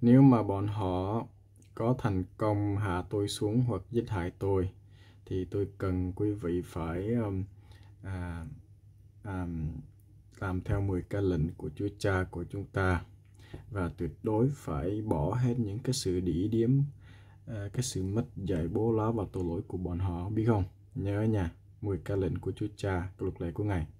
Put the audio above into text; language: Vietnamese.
Nếu mà bọn họ có thành công hạ tôi xuống hoặc giết hại tôi thì tôi cần quý vị phải um, à, à, làm theo 10 ca lệnh của Chúa Cha của chúng ta và tuyệt đối phải bỏ hết những cái sự đỉ điếm à, cái sự mất dạy bố lá và tội lỗi của bọn họ biết không nhớ nha 10 ca lệnh của Chúa Cha luật lệ của Ngài